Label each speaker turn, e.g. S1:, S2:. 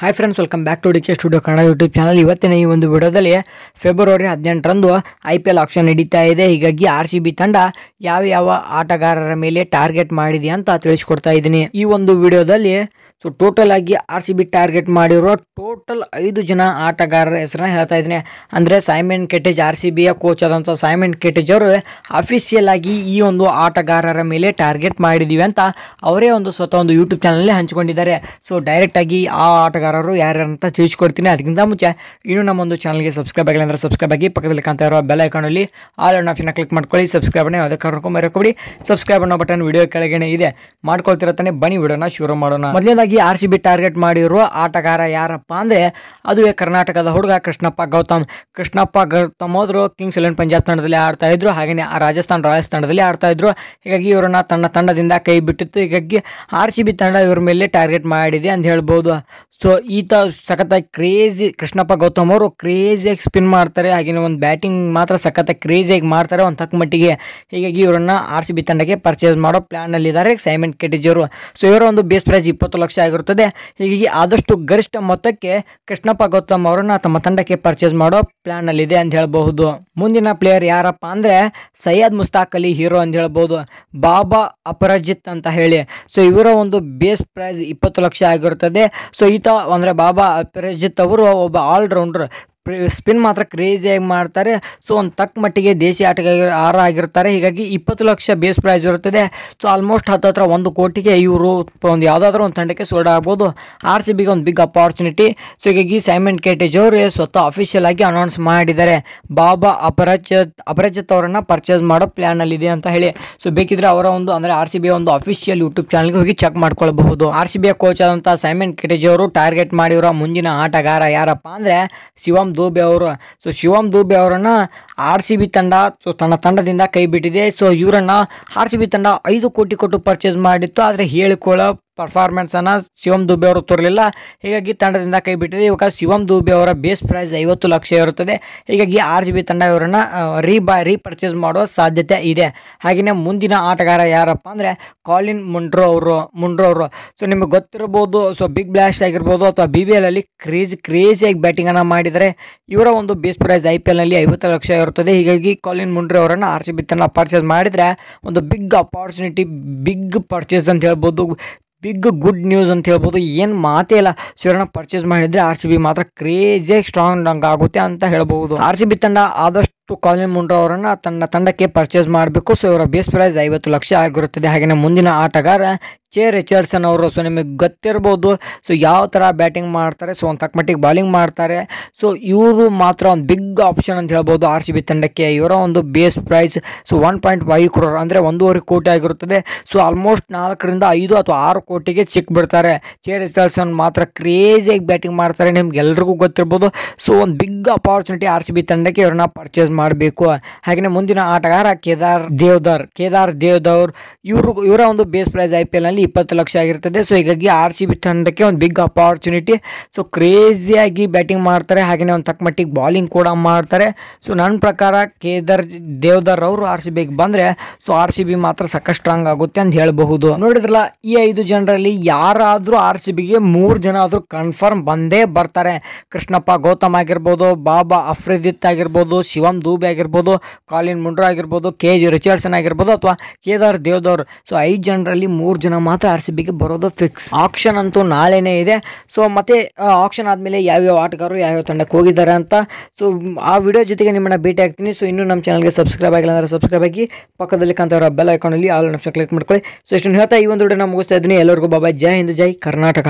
S1: hi friends welcome back to DK studio Kannada YouTube channel ಇವತ್ತಿನ ಈ ಒಂದು ವಿಡಿಯೋದಲ್ಲಿ ಫೆಬ್ರವರಿ ಹದಿನೆಂಟರಂದು ಐ ಪಿ ಎಲ್ ಆಕ್ಷನ್ ನಡೀತಾ ಇದೆ ಹೀಗಾಗಿ ಆರ್ ಸಿ ಬಿ ತಂಡ ಯಾವ ಯಾವ ಆಟಗಾರರ ಮೇಲೆ ಟಾರ್ಗೆಟ್ ಮಾಡಿದೆ ಅಂತ ತಿಳಿಸ್ಕೊಡ್ತಾ ಇದ್ದೀನಿ ಈ ಒಂದು ವಿಡಿಯೋದಲ್ಲಿ ಸೊ ಟೋಟಲ್ ಆಗಿ ಆರ್ ಸಿ ಬಿ ಟಾರ್ಗೆಟ್ ಮಾಡಿರೋ ಟೋಟಲ್ ಐದು ಜನ ಆಟಗಾರರ ಹೆಸರನ್ನ ಹೇಳ್ತಾ ಇದ್ದೀನಿ ಅಂದರೆ ಸೈಮನ್ ಕೆಟೇಜ್ ಆರ್ ಸಿ ಬಿಯ ಕೋಚ್ ಆದಂಥ ಸೈಮನ್ ಕೆಟೇಜ್ ಅವರು ಅಫಿಷಿಯಲ್ ಆಗಿ ಈ ಒಂದು ಆಟಗಾರರ ಮೇಲೆ ಟಾರ್ಗೆಟ್ ಮಾಡಿದ್ದೀವಿ ಅಂತ ಅವರೇ ಒಂದು ಸ್ವತಃ ಒಂದು ಯೂಟ್ಯೂಬ್ ಚಾನಲಲ್ಲಿ ಹಂಚಿಕೊಂಡಿದ್ದಾರೆ ಸೊ ಡೈರೆಕ್ಟಾಗಿ ಆ ಆಟಗಾರರು ಅಂತ ತಿಳಿಸ್ಕೊಡ್ತೀನಿ ಅದಕ್ಕಿಂತ ಮುಂಚೆ ಇನ್ನೂ ಒಂದು ಚಾನಲ್ಗೆ ಸಬ್ಸ್ಕ್ರೈಬ್ ಆಗಿಲ್ಲ ಅಂದರೆ ಸಬ್ಸ್ಕ್ರೈಬ್ ಆಗಿ ಪಕ್ಕದಲ್ಲಿ ಕಾಣ್ತಾ ಇರೋ ಬೆಲ್ ಐಕಾನಲ್ಲಿ ಆಲ್ ಆನ್ ಆಪ್ಷನ್ ಕ್ಲಿಕ್ ಮಾಡ್ಕೊಳ್ಳಿ ಸಬ್ಸ್ಕ್ರೈಬನ್ನು ಯಾವುದೇ ಕಾರಣಕ್ಕೂ ಮರೆಕೊಬಿಡಿ ಸಬ್ಸ್ಕ್ರೈಬ್ ಅನ್ನೋ ಬಟನ್ ವಿಡಿಯೋ ಕೆಳಗಡೆ ಇದೆ ಮಾಡ್ಕೊಳ್ತಿರತ್ತಾನೆ ಬನ್ನಿ ವಿಡಿಯೋನ ಶುರು ಮಾಡೋಣ ಮೊದಲನೇದಾಗಿ ಆರ್ ಸಿ ಬಿ ಟಾರ್ಗೆಟ್ ಮಾಡಿರುವ ಆಟಗಾರ ಯಾರಪ್ಪ ಅಂದರೆ ಅದುವೇ ಕರ್ನಾಟಕದ ಹುಡುಗ ಕೃಷ್ಣಪ್ಪ ಗೌತಮ್ ಕೃಷ್ಣಪ್ಪ ಗೌತಮ್ ಅವರು ಕಿಂಗ್ಸ್ ಇಲೆವೆನ್ ಪಂಜಾಬ್ ತಂಡದಲ್ಲಿ ಆಡ್ತಾ ಇದ್ರು ಹಾಗೆಯೇ ರಾಜಸ್ಥಾನ್ ರಾಯಲ್ಸ್ ತಂಡದಲ್ಲಿ ಆಡ್ತಾ ಇದ್ರು ಹೀಗಾಗಿ ಇವರನ್ನ ತನ್ನ ತಂಡದಿಂದ ಕೈ ಬಿಟ್ಟಿತ್ತು ಹೀಗಾಗಿ ಆರ್ ಸಿ ಬಿ ತಂಡ ಇವ್ರ ಮೇಲೆ ಟಾರ್ಗೆಟ್ ಮಾಡಿದೆ ಅಂತ ಹೇಳ್ಬೋದು ಸೊ ಈತ ಸಖತ್ತಾಗಿ ಕ್ರೇಜಿ ಕೃಷ್ಣಪ್ಪ ಗೌತಮ್ ಅವರು ಕ್ರೇಜಿಯಾಗಿ ಸ್ಪಿನ್ ಮಾಡ್ತಾರೆ ಹಾಗೆಯೇ ಒಂದು ಬ್ಯಾಟಿಂಗ್ ಮಾತ್ರ ಸಖತ್ತಾಗಿ ಕ್ರೇಜಿಯಾಗಿ ಮಾಡ್ತಾರೆ ಒಂದು ತಕ್ಕ ಮಟ್ಟಿಗೆ ಹೀಗಾಗಿ ಇವರನ್ನು ಆರ್ ಸಿ ಬಿ ತಂಡಕ್ಕೆ ಪರ್ಚೇಸ್ ಮಾಡೋ ಪ್ಲ್ಯಾನಲ್ಲಿದ್ದಾರೆ ಸೈಮೆಂಟ್ ಕೆಟಿಜಿಯವರು ಸೊ ಇವರ ಒಂದು ಬೇಸ್ ಪ್ರೈಸ್ ಇಪ್ಪತ್ತು ಲಕ್ಷ ಆಗಿರುತ್ತದೆ ಹೀಗಾಗಿ ಆದಷ್ಟು ಗರಿಷ್ಠ ಮೊತ್ತಕ್ಕೆ ಕೃಷ್ಣಪ್ಪ ಗೌತಮ್ ಅವರನ್ನು ತಮ್ಮ ತಂಡಕ್ಕೆ ಪರ್ಚೇಸ್ ಮಾಡೋ ಪ್ಲ್ಯಾನಲ್ಲಿದೆ ಅಂತ ಹೇಳಬಹುದು ಮುಂದಿನ ಪ್ಲೇಯರ್ ಯಾರಪ್ಪ ಅಂದರೆ ಸೈಯದ್ ಮುಸ್ತಾಕ್ ಅಲಿ ಹೀರೋ ಅಂತ ಹೇಳ್ಬೋದು ಬಾಬಾ ಅಪರಾಜಿತ್ ಅಂತ ಹೇಳಿ ಸೊ ಇವರ ಒಂದು ಬೇಸ್ ಪ್ರೈಸ್ ಇಪ್ಪತ್ತು ಲಕ್ಷ ಆಗಿರುತ್ತದೆ ಸೊ ಈತ ಅಂದ್ರೆ ಬಾಬಾ ಪ್ರಜಿತ್ ಅವರು ಒಬ್ಬ ಆಲ್ರೌಂಡರ್ ಸ್ಪಿನ್ ಮಾತ್ರ ಕ್ರೇಜಿಯಾಗಿ ಮಾಡ್ತಾರೆ ಸೊ ಒಂದು ತಕ್ಕ ಮಟ್ಟಿಗೆ ದೇಶಿ ಆಟಗಾರ ಆರ ಆಗಿರ್ತಾರೆ ಹೀಗಾಗಿ ಇಪ್ಪತ್ತು ಲಕ್ಷ ಬೇಸ್ ಪ್ರೈಸ್ ಇರುತ್ತದೆ ಸೊ ಆಲ್ಮೋಸ್ಟ್ ಹತ್ತು ಹತ್ರ ಒಂದು ಕೋಟಿಗೆ ಇವರು ಒಂದು ಯಾವುದಾದ್ರೂ ಒಂದು ತಂಡಕ್ಕೆ ಸೋಲ್ಡ್ ಆಗ್ಬೋದು ಆರ್ ಸಿ ಬಿಗೆ ಒಂದು ಬಿಗ್ ಅಪಾರ್ಚುನಿಟಿ ಸೊ ಹೀಗಾಗಿ ಸೈಮನ್ ಕೆಟೇಜ್ ಅವರು ಸ್ವತಃ ಅಫಿಷಿಯಲ್ ಆಗಿ ಅನೌನ್ಸ್ ಮಾಡಿದ್ದಾರೆ ಬಾಬಾ ಅಪರಚಿತ್ ಅಪರಚಿತ್ ಅವರನ್ನು ಪರ್ಚೇಸ್ ಮಾಡೋ ಪ್ಲ್ಯಾನಲ್ಲಿದೆ ಅಂತ ಹೇಳಿ ಸೊ ಬೇಕಿದ್ರೆ ಅವರ ಒಂದು ಅಂದರೆ ಆರ್ ಸಿ ಬಿ ಒಂದು ಅಫಿಷಿಯಲ್ ಯೂಟ್ಯೂಬ್ ಚಾನಲ್ಗೆ ಹೋಗಿ ಚೆಕ್ ಮಾಡ್ಕೊಳ್ಬಹುದು ಆರ್ ಸಿ ಕೋಚ್ ಆದಂಥ ಸೈಮನ್ ಕೆಟೇಜ್ ಅವರು ಟಾರ್ಗೆಟ್ ಮಾಡಿರೋ ಮುಂದಿನ ಆಟಗಾರ ಯಾರಪ್ಪ ಅಂದರೆ ಶಿವಂ ದೋಬೆ ಅವರು ಸೊ ಶಿವಮ್ ದೋಬೆ ಅವರನ್ನು ಆರ್ ಸಿ ಬಿ ತಂಡ ಸೊ ತನ್ನ ತಂಡದಿಂದ ಕೈ ಬಿಟ್ಟಿದೆ ಸೊ ಇವರನ್ನು ಆರ್ ಸಿ ಬಿ ತಂಡ ಐದು ಕೋಟಿ ಕೊಟ್ಟು ಪರ್ಚೇಸ್ ಮಾಡಿತ್ತು ಆದರೆ ಹೇಳಿಕೊಳ್ಳೋ ಪರ್ಫಾರ್ಮೆನ್ಸನ್ನು ಶಿವಂ ದುಬೆ ಅವರು ತೋರಲಿಲ್ಲ ಹೀಗಾಗಿ ತಂಡದಿಂದ ಕೈ ಬಿಟ್ಟಿದೆ ಇವಾಗ ಶಿವಮ್ ದುಬೆ ಅವರ ಬೇಸ್ ಪ್ರೈಸ್ ಐವತ್ತು ಲಕ್ಷ ಇರುತ್ತದೆ ಹೀಗಾಗಿ ಆರ್ ಜಿ ಬಿ ತಂಡ ಇವರನ್ನು ರೀ ರೀಪರ್ಚೇಸ್ ಮಾಡುವ ಸಾಧ್ಯತೆ ಇದೆ ಹಾಗೆಯೇ ಮುಂದಿನ ಆಟಗಾರ ಯಾರಪ್ಪ ಅಂದರೆ ಕಾಲಿನ್ ಮುಂಡ್ರೋ ಅವರು ಮುಂಡ್ರೋ ಅವರು ಸೊ ನಿಮಗೆ ಗೊತ್ತಿರ್ಬೋದು ಸೊ ಬಿಗ್ ಬ್ಲಾಶ್ ಆಗಿರ್ಬೋದು ಅಥವಾ ಬಿ ಬಿ ಎಲಲ್ಲಿ ಕ್ರೇಜ್ ಕ್ರೇಜಿಯಾಗಿ ಬ್ಯಾಟಿಂಗನ್ನು ಮಾಡಿದರೆ ಇವರ ಒಂದು ಬೇಸ್ ಪ್ರೈಸ್ ಐ ಪಿ ಎಲ್ನಲ್ಲಿ ಐವತ್ತು ಲಕ್ಷ ಇರುತ್ತದೆ ಹೀಗಾಗಿ ಕಾಲಿನ್ ಮುಂಡ್ರೋ ಅವರನ್ನು ಆರ್ ಜಿ ಬಿ ತಂಡ ಪರ್ಚೇಸ್ ಮಾಡಿದರೆ ಒಂದು ಬಿಗ್ ಅಪಾರ್ಚುನಿಟಿ ಬಿಗ್ ಪರ್ಚೇಸ್ ಅಂತ ಹೇಳ್ಬೋದು ಬಿಗ್ ಗುಡ್ ನ್ಯೂಸ್ ಅಂತ ಹೇಳ್ಬೋದು ಏನು ಮಾತೇ ಇಲ್ಲ ಶಿವಣ್ಣ ಪರ್ಚೇಸ್ ಮಾಡಿದರೆ ಆರ್ ಸಿ ಬಿ ಮಾತ್ರ ಕ್ರೇಜೇ ಸ್ಟ್ರಾಂಗ್ ಆಗುತ್ತೆ ಅಂತ ಹೇಳ್ಬೋದು ಆರ್ ಸಿ ಬಿ ತಂಡ ಆದಷ್ಟು ಕಾಲಿನ ಮುಂಡ್ರಾ ಅವರನ್ನು ತನ್ನ ತಂಡಕ್ಕೆ ಪರ್ಚೇಸ್ ಮಾಡಬೇಕು ಸೊ ಇವರ ಬೇಸ್ ಪ್ರೈಸ್ ಐವತ್ತು ಲಕ್ಷ ಆಗಿರುತ್ತದೆ ಹಾಗೆಯೇ ಮುಂದಿನ ಆಟಗಾರ ಚೇ ರಿಚರ್ಡ್ಸನ್ ಅವರು ಸೊ ನಿಮಗೆ ಗೊತ್ತಿರ್ಬೋದು ಸೊ ಯಾವ ಥರ ಬ್ಯಾಟಿಂಗ್ ಮಾಡ್ತಾರೆ ಸೊ ಒಂದು ತಕ್ಕಮಟ್ಟಿಗೆ ಬಾಲಿಂಗ್ ಮಾಡ್ತಾರೆ ಸೊ ಇವರು ಮಾತ್ರ ಒಂದು ಬಿಗ್ ಆಪ್ಷನ್ ಅಂತ ಹೇಳ್ಬೋದು ಆರ್ ಸಿ ಬಿ ತಂಡಕ್ಕೆ ಇವರ ಒಂದು base price so one point five crore ಅಂದರೆ ಒಂದೂವರೆ ಕೋಟಿ ಆಗಿರುತ್ತದೆ ಸೊ ಆಲ್ಮೋಸ್ಟ್ ನಾಲ್ಕರಿಂದ ಐದು ಅಥವಾ ಆರು ಕೋಟಿಗೆ ಚಿಕ್ಕ ಬಿಡ್ತಾರೆ ಚೇ ರಿಚರ್ಡ್ಸನ್ ಮಾತ್ರ ಕ್ರೇಜಿಯಾಗಿ ಬ್ಯಾಟಿಂಗ್ ಮಾಡ್ತಾರೆ ನಿಮ್ಗೆ ಎಲ್ರಿಗೂ ಗೊತ್ತಿರ್ಬೋದು ಸೊ ಒಂದು big opportunity R C B ತಂಡಕ್ಕೆ ಇವ್ರನ್ನ ಪರ್ಚೇಸ್ ಮಾಡಬೇಕು ಹಾಗೆಯೇ ಮುಂದಿನ ಆಟಗಾರ ಕೇದಾರ್ ದೇವ್ದಾರ್ ಕೇದಾರ್ ದೇವ್ದವ್ರು ಇವರು ಇವರ ಒಂದು base price I P L ಅಲ್ಲಿ ಇಪ್ಪತ್ತು ಲಕ್ಷ ಆಗಿರ್ತದೆ ಸೊ ಹೀಗಾಗಿ ಆರ್ ಸಿ ಬಿ ತಂಡಕ್ಕೆ ಒಂದು ಬಿಗ್ ಅಪಾರ್ಚುನಿಟಿ ಸೊ ಕ್ರೇಜಿಯಾಗಿ ಬ್ಯಾಟಿಂಗ್ ಮಾಡ್ತಾರೆ ಹಾಗೆಯೇ ಒಂದು ತಕ್ಕ ಮಟ್ಟಿಗೆ ಬಾಲಿಂಗ್ ಕೂಡ ಮಾಡ್ತಾರೆ ಸೊ ನನ್ನ ಪ್ರಕಾರ ಕೇದಾರ್ ದೇವದಾರ್ ಅವರು ಆರ್ ಸಿ ಬಿಗೆ ಬಂದರೆ ಸೊ ಆರ್ ಸಿ ಬಿ ಮಾತ್ರ ಸಾಕಷ್ಟು ಸ್ಟ್ರಾಂಗ್ ಆಗುತ್ತೆ ಅಂತ ಹೇಳಬಹುದು ನೋಡಿದ್ರಲ್ಲ ಈ ಐದು ಜನರಲ್ಲಿ ಯಾರಾದರೂ ಆರ್ ಸಿ ಬಿಗೆ ಮೂರು ಜನ ಆದರೂ ಕನ್ಫರ್ಮ್ ಬಂದೇ ಬರ್ತಾರೆ ಕೃಷ್ಣಪ್ಪ ಗೌತಮ್ ಆಗಿರ್ಬೋದು ಬಾಬಾ ಅಫ್ರಿದಿತ್ ಆಗಿರ್ಬೋದು ಶಿವಮ್ ದೂಬೆ ಆಗಿರ್ಬೋದು ಕಾಲಿನ್ ಮುಂಡ್ರ ಆಗಿರ್ಬೋದು ಕೆ ಜಿ ರಿಚರ್ಡ್ಸನ್ ಆಗಿರ್ಬೋದು ಅಥವಾ ಕೇದಾರ್ ದೇವದವ್ರು ಸೊ ಐದು ಜನರಲ್ಲಿ ಮೂರು ಜನ ಮಾತ್ರ ಆರ್ ಸಿ ಬಿಗೆ ಬರೋದು ಫಿಕ್ಸ್ ಆಕ್ಷನ್ ಅಂತೂ ನಾಳೆನೇ ಇದೆ ಸೊ ಮತ್ತೆ ಆಕ್ಷನ್ ಆದಮೇಲೆ ಯಾವ್ಯಾವ ಆಟಗಾರರು ಯಾವ್ಯಾವ ತಂಡಕ್ಕೆ ಹೋಗಿದ್ದಾರೆ ಅಂತ ಸೊ ಆ ವಿಡಿಯೋ ಜೊತೆಗೆ ನಿಮ್ಮನ್ನ ಭೇಟಿ ಆಗ್ತೀನಿ ಸೊ ಇನ್ನೂ ನಮ್ಮ ಚಾನಲ್ಗೆ ಸಬ್ಸ್ಕ್ರೈಬ್ ಆಗಿಲ್ಲ ಅಂದರೆ ಸಬ್ಸ್ಕ್ರೈಬ್ ಆಗಿ ಪಕ್ಕದಲ್ಲಿ ಕಾಂತವರ ಬೆಲ್ ಐಕಾನಲ್ಲಿ ಆಲ್ ನಿಮಿಷ ಕ್ಲಿಕ್ ಮಾಡ್ಕೊಳ್ಳಿ ಸೊ ಇಷ್ಟನ್ನು ಹೇಳ್ತಾ ಈ ಒಂದು ವಿಡಿಯೋ ನಾನು ಮುಗಿಸ್ತಾ ಇದ್ದೀನಿ ಎಲ್ಲರಿಗೂ ಬಾಬಾ ಜೈ ಹಿಂದ್ ಜೈ ಕರ್ನಾಟಕ